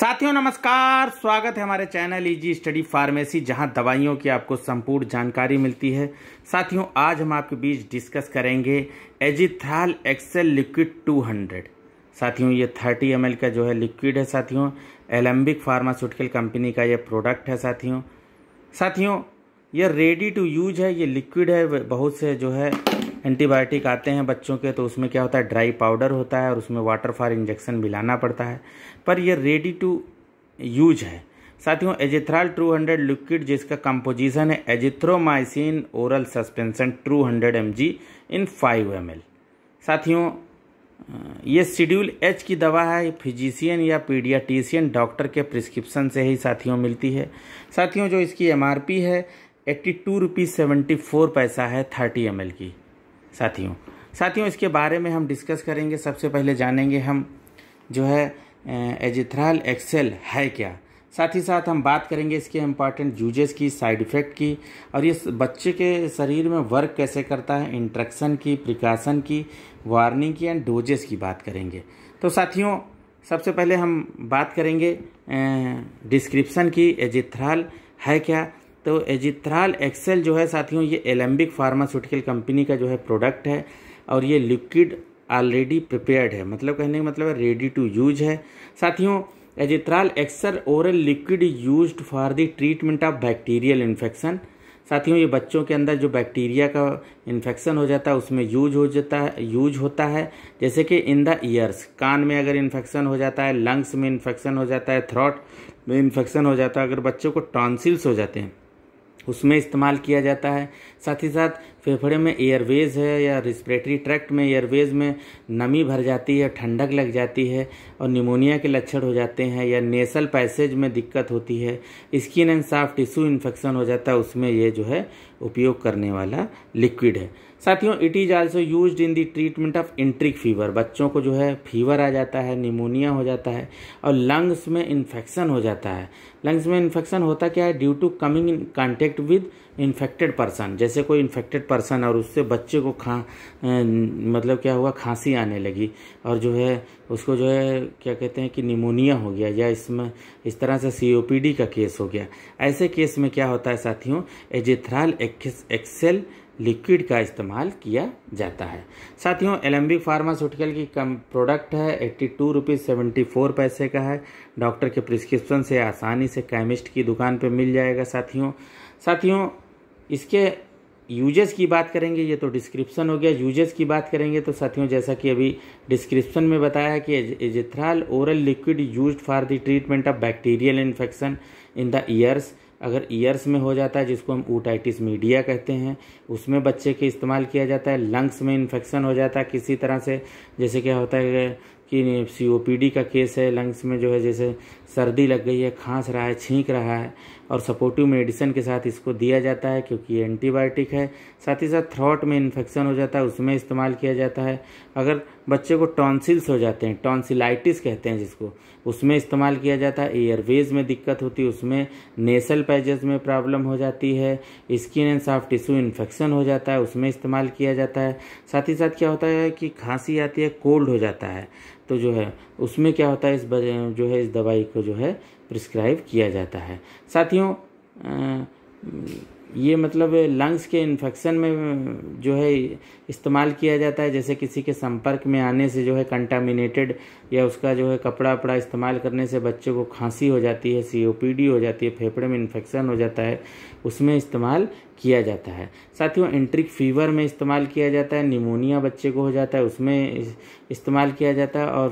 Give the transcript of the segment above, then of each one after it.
साथियों नमस्कार स्वागत है हमारे चैनल ईजी स्टडी फार्मेसी जहां दवाइयों की आपको संपूर्ण जानकारी मिलती है साथियों आज हम आपके बीच डिस्कस करेंगे एजिथ्राल एक्सेल लिक्विड 200 साथियों ये 30 एम का जो है लिक्विड है साथियों एलम्बिक फार्मास्यूटिकल कंपनी का ये प्रोडक्ट है साथियों साथियों ये रेडी टू यूज है ये लिक्विड है बहुत से जो है एंटीबायोटिक आते हैं बच्चों के तो उसमें क्या होता है ड्राई पाउडर होता है और उसमें वाटर फॉर इंजेक्शन मिलाना पड़ता है पर यह रेडी टू यूज है साथियों एजिथ्राल टू हंड्रेड लिक्विड जिसका कंपोजिशन है azithromycin oral suspension two hundred M G in five M L साथियों ये शेड्यूल एच की दवा है फिजिशियन या पीडियाटिशियन डॉक्टर के प्रिस्क्रिप्शन से ही साथियों मिलती है साथियों जो इसकी पी है eighty two rupees seventy four पैसा है थर्टी एम की साथियों साथियों इसके बारे में हम डिस्कस करेंगे सबसे पहले जानेंगे हम जो है एजिथ्राल एक्सेल है क्या साथ ही साथ हम बात करेंगे इसके इम्पॉर्टेंट यूजेस की साइड इफ़ेक्ट की और ये बच्चे के शरीर में वर्क कैसे करता है इंट्रक्शन की प्रिकॉशन की वार्निंग की एंड डोजेस की बात करेंगे तो साथियों सबसे पहले हम बात करेंगे डिस्क्रिप्शन की एजिथ्राल है क्या तो एजिथ्राल एक्सेल जो है साथियों ये एलम्बिक फार्मास्यूटिकल कंपनी का जो है प्रोडक्ट है और ये लिक्विड ऑलरेडी प्रिपेयर्ड है मतलब कहने का मतलब रेडी टू यूज है साथियों एजिथ्राल एक्सर oral liquid use for the treatment of bacterial infection साथियों ये बच्चों के अंदर जो बैक्टीरिया का इन्फेक्शन हो जाता है उसमें यूज हो जाता है यूज होता है जैसे कि इन द ईयर्स कान में अगर इन्फेक्शन हो जाता है लंग्स में इन्फेक्शन हो जाता है थ्रॉट में इन्फेक्शन हो जाता है अगर बच्चों को टॉन्सिल्स हो जाते हैं उसमें इस्तेमाल किया जाता है साथ ही साथ फेफड़े में एयरवेज़ है या रिस्परेटरी ट्रैक्ट में एयरवेज़ में नमी भर जाती है ठंडक लग जाती है और निमोनिया के लक्षण हो जाते हैं या नेसल पैसेज में दिक्कत होती है skin and soft tissue infection हो जाता है उसमें ये जो है उपयोग करने वाला लिक्विड है साथियों it is also use in the treatment of enteric fever बच्चों को जो है फीवर आ जाता है निमोनिया हो जाता है और लंग्स में इन्फेक्शन हो जाता है लंग्स में इन्फेक्शन होता क्या है due to coming in contact with infected person जैसे कोई इन्फेक्टेड पर्सन और उससे बच्चे को खा मतलब क्या हुआ खांसी आने लगी और जो है उसको जो है क्या कहते हैं कि निमोनिया हो गया या इसमें इस तरह से सीओपीडी का केस हो गया ऐसे केस में क्या होता है साथियों एजिथ्राल एक्सेल लिक्विड का इस्तेमाल किया जाता है साथियों एलम्बिक फार्मास्यूटिकल की कम प्रोडक्ट है eighty two rupees seventy four पैसे का है डॉक्टर के प्रिस्क्रिप्शन से आसानी से केमिस्ट की दुकान पर मिल जाएगा साथियों साथियों इसके यूजेस की बात करेंगे ये तो डिस्क्रिप्शन हो गया यूजेस की बात करेंगे तो साथियों जैसा कि अभी डिस्क्रिप्शन में बताया है कि Azithral oral liquid used for the treatment of bacterial infection in the ears अगर ईयर्स में हो जाता है जिसको हम ऊटाइटिस मीडिया कहते हैं उसमें बच्चे के इस्तेमाल किया जाता है लंग्स में इन्फेक्शन हो जाता है किसी तरह से जैसे क्या होता है कि सी ओ पी डी का केस है लंग्स में जो है जैसे सर्दी लग गई है खांस रहा है छींक रहा है और सपोर्टिव मेडिसिन के साथ इसको दिया जाता है क्योंकि ये एंटीबायोटिक है साथ ही साथ थ्रॉट में इन्फेक्शन हो जाता है उसमें इस्तेमाल किया जाता है अगर बच्चे को टॉन्सिल्स हो जाते हैं टॉन्सिलाइटिस कहते हैं जिसको उसमें इस्तेमाल किया जाता है एयरवेज में दिक्कत होती है उसमें नेसल पैजेस में प्रॉब्लम हो जाती है skin and soft tissue infection हो जाता है उसमें इस्तेमाल किया जाता है साथ ही साथ क्या होता है कि खांसी आती है कोल्ड हो जाता है तो जो है उसमें क्या होता है इस जो है इस दवाई को जो है प्रिस्क्राइब किया जाता है साथियों ये मतलब लंग्स के इन्फेक्शन में जो है इस्तेमाल किया जाता है जैसे किसी के संपर्क में आने से जो है कंटामिनेटेड या उसका जो है कपड़ा वपड़ा इस्तेमाल करने से बच्चे को खांसी हो जाती है सीओपीडी हो जाती है फेफड़े में इन्फेक्शन हो जाता है उसमें इस्तेमाल किया जाता है साथियों एंट्रिक फीवर में इस्तेमाल किया जाता है निमोनिया बच्चे को हो जाता है उसमें इस्तेमाल किया जाता है और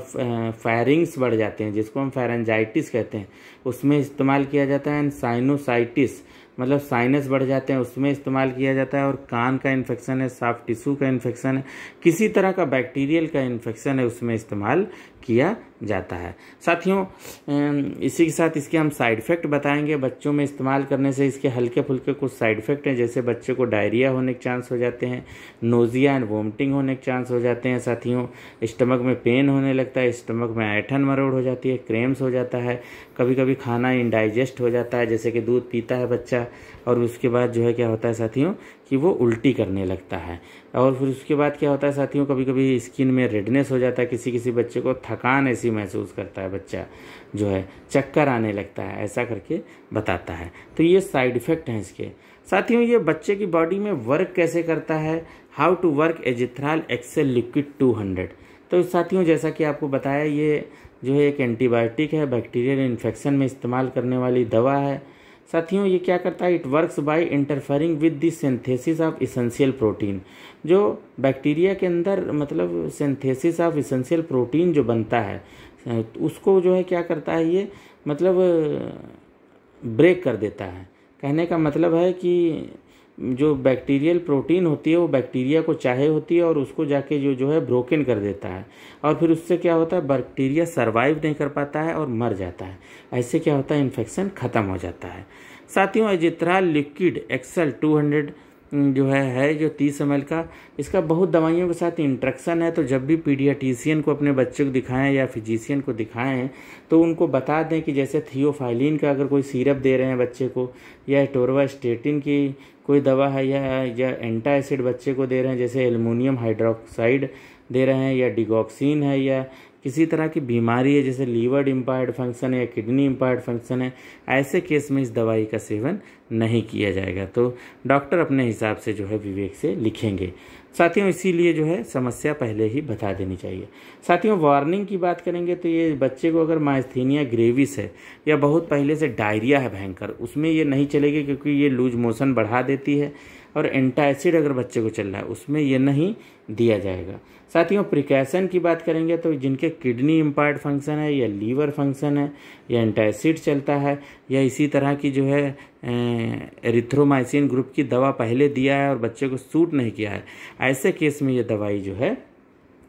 फायरिंग्स बढ़ जाते हैं जिसको हम फैरेंजाइटिस कहते हैं उसमें इस्तेमाल किया जाता है एंड साइनोसाइटिस मतलब साइनस बढ़ जाते हैं उसमें इस्तेमाल किया जाता है और कान का इन्फेक्शन है साफ टिश्यू का इन्फेक्शन है किसी तरह का बैक्टीरियल का इन्फेक्शन है उसमें इस्तेमाल किया जाता है साथियों इसी के साथ इसके हम साइड इफ़ेक्ट बताएंगे बच्चों में इस्तेमाल करने से इसके हल्के फुल्के कुछ साइड इफ़ेक्ट हैं जैसे बच्चे को डायरिया होने के चांस हो जाते हैं नोज़िया एंड वोमिटिंग होने के चांस हो जाते हैं साथियों स्टमक में पेन होने लगता है स्टमक में ऐठन मरोड़ हो जाती है क्रेम्स हो जाता है कभी कभी खाना इनडाइजेस्ट हो जाता है जैसे कि दूध पीता है बच्चा और उसके बाद जो है क्या होता है साथियों कि वो उल्टी करने लगता है और फिर उसके बाद क्या होता है साथियों कभी कभी स्किन में रेडनेस हो जाता है किसी किसी बच्चे को थकान ऐसी महसूस करता है बच्चा जो है चक्कर आने लगता है ऐसा करके बताता है तो ये साइड इफ़ेक्ट हैं इसके साथियों ये बच्चे की बॉडी में वर्क कैसे करता है how to work Azithral XL liquid two hundred तो साथियों जैसा कि आपको बताया ये जो है एक एंटीबायोटिक है बैक्टीरियल इन्फेक्शन में इस्तेमाल करने वाली दवा है साथियों ये क्या करता है it works by interfering with the synthesis of essential protein जो बैक्टीरिया के अंदर मतलब सिंथेसिस ऑफ इसेंशियल प्रोटीन जो बनता है उसको जो है क्या करता है ये मतलब ब्रेक कर देता है कहने का मतलब है कि जो बैक्टीरियल प्रोटीन होती है वो बैक्टीरिया को चाहे होती है और उसको जाके जो जो है ब्रोकन कर देता है और फिर उससे क्या होता है बैक्टीरिया सर्वाइव नहीं कर पाता है और मर जाता है ऐसे क्या होता है इन्फेक्शन ख़त्म हो जाता है साथियों Azithral liquid XL two hundred जो है है जो तीस एम का इसका बहुत दवाइयों के साथ इंट्रक्शन है तो जब भी पीडियाटिशियन को अपने बच्चे को दिखाएं या फिजिशियन को दिखाएं तो उनको बता दें कि जैसे थियोफाइलिन का अगर कोई सीरप दे रहे हैं बच्चे को या स्टेटिन की कोई दवा है या या एंटा एसिड बच्चे को दे रहे हैं जैसे एलमोनियम हाइड्रोक्साइड दे रहे हैं या डिगॉक्सिन है या किसी तरह की बीमारी है जैसे लीवर इम्पायर्ड फंक्शन है या किडनी इम्पायर्ड फंक्शन है ऐसे केस में इस दवाई का सेवन नहीं किया जाएगा तो डॉक्टर अपने हिसाब से जो है विवेक से लिखेंगे साथियों इसीलिए जो है समस्या पहले ही बता देनी चाहिए साथियों वार्निंग की बात करेंगे तो ये बच्चे को अगर माइस्थीनिया ग्रेविस है या बहुत पहले से डायरिया है भयंकर उसमें ये नहीं चलेगी क्योंकि ये लूज मोशन बढ़ा देती है और एंटासिड अगर बच्चे को चल रहा है उसमें ये नहीं दिया जाएगा साथियों प्रिकॉशन की बात करेंगे तो जिनके किडनी इम्पायर्ड फंक्शन है या लीवर फंक्शन है या एंटासिड चलता है या इसी तरह की जो है एरिथ्रोमाइसिन ग्रुप की दवा पहले दिया है और बच्चे को सूट नहीं किया है ऐसे केस में ये दवाई जो है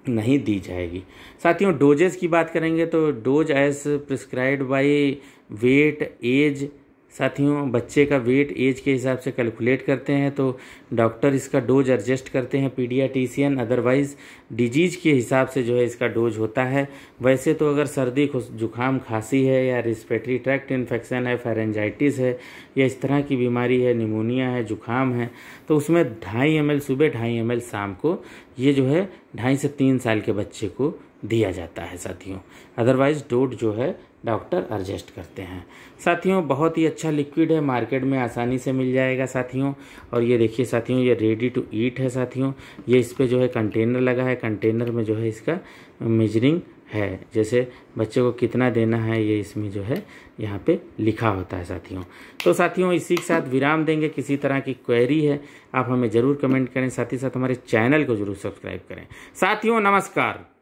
नहीं दी जाएगी साथियों डोजेस की बात करेंगे तो dose as prescribe by weight as साथियों बच्चे का वेट एज के हिसाब से कैलकुलेट करते हैं तो डॉक्टर इसका डोज एडजस्ट करते हैं पीडियाटिशियन अदरवाइज़ डिजीज़ के हिसाब से जो है इसका डोज होता है वैसे तो अगर सर्दी जुकाम खांसी है या रिस्पेटरी ट्रैक्ट इन्फेक्शन है फेरेंजाइटिस है या इस तरह की बीमारी है निमोनिया है जुकाम है तो उसमें ढाई एम सुबह ढाई एम शाम को ये जो है ढाई से तीन साल के बच्चे को दिया जाता है साथियों अदरवाइज़ डोट जो है डॉक्टर एडजस्ट करते हैं साथियों बहुत ही अच्छा लिक्विड है मार्केट में आसानी से मिल जाएगा साथियों और ये देखिए साथियों ये रेडी टू ईट है साथियों ये इस पर जो है कंटेनर लगा है कंटेनर में जो है इसका मेजरिंग है जैसे बच्चे को कितना देना है ये इसमें जो है यहाँ पे लिखा होता है साथियों तो साथियों इसी के साथ विराम देंगे किसी तरह की क्वेरी है आप हमें ज़रूर कमेंट करें साथ ही साथ हमारे चैनल को ज़रूर सब्सक्राइब करें साथियों नमस्कार